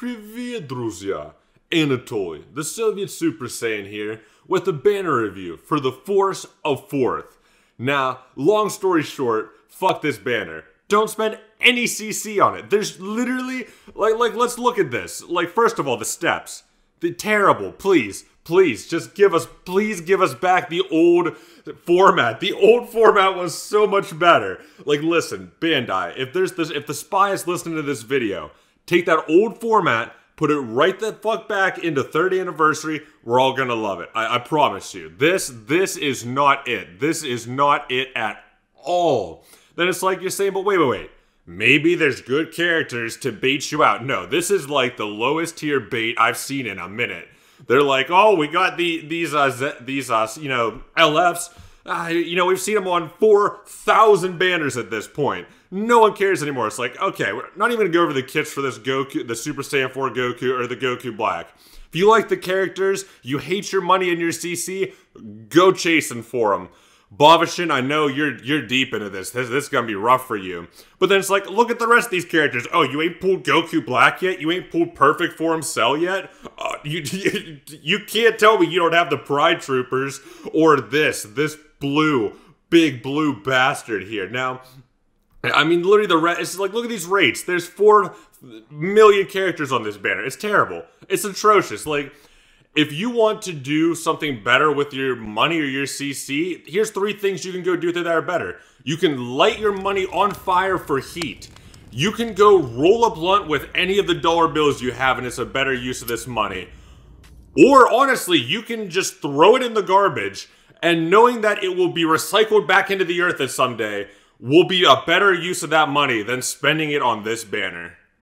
Привет, друзья! Anatoly, the Soviet Super Saiyan here, with a banner review for the Force of Fourth. Now, long story short, fuck this banner. Don't spend any CC on it. There's literally, like, like, let's look at this. Like, first of all, the steps. The terrible, please, please, just give us, please give us back the old format. The old format was so much better. Like, listen, Bandai, if there's this, if the spy is listening to this video, Take that old format, put it right the fuck back into third anniversary. We're all gonna love it. I, I promise you. This this is not it. This is not it at all. Then it's like you're saying, but wait, wait, wait. Maybe there's good characters to bait you out. No, this is like the lowest tier bait I've seen in a minute. They're like, oh, we got the these uh, these uh, you know LFs uh, you know, we've seen him on 4,000 banners at this point. No one cares anymore. It's like, okay, we're not even going to go over the kits for this Goku, the Super Saiyan 4 Goku or the Goku Black. If you like the characters, you hate your money and your CC, go chasing for them. Bovishin, I know you're you're deep into this. this. This is gonna be rough for you. But then it's like, look at the rest of these characters. Oh, you ain't pulled Goku Black yet. You ain't pulled Perfect Form Cell yet. Uh, you, you you can't tell me you don't have the Pride Troopers or this this blue, big blue bastard here. Now, I mean, literally the red. It's like look at these rates. There's four million characters on this banner. It's terrible. It's atrocious. Like. If you want to do something better with your money or your CC, here's three things you can go do that are better. You can light your money on fire for heat. You can go roll a blunt with any of the dollar bills you have, and it's a better use of this money. Or honestly, you can just throw it in the garbage and knowing that it will be recycled back into the earth at someday will be a better use of that money than spending it on this banner.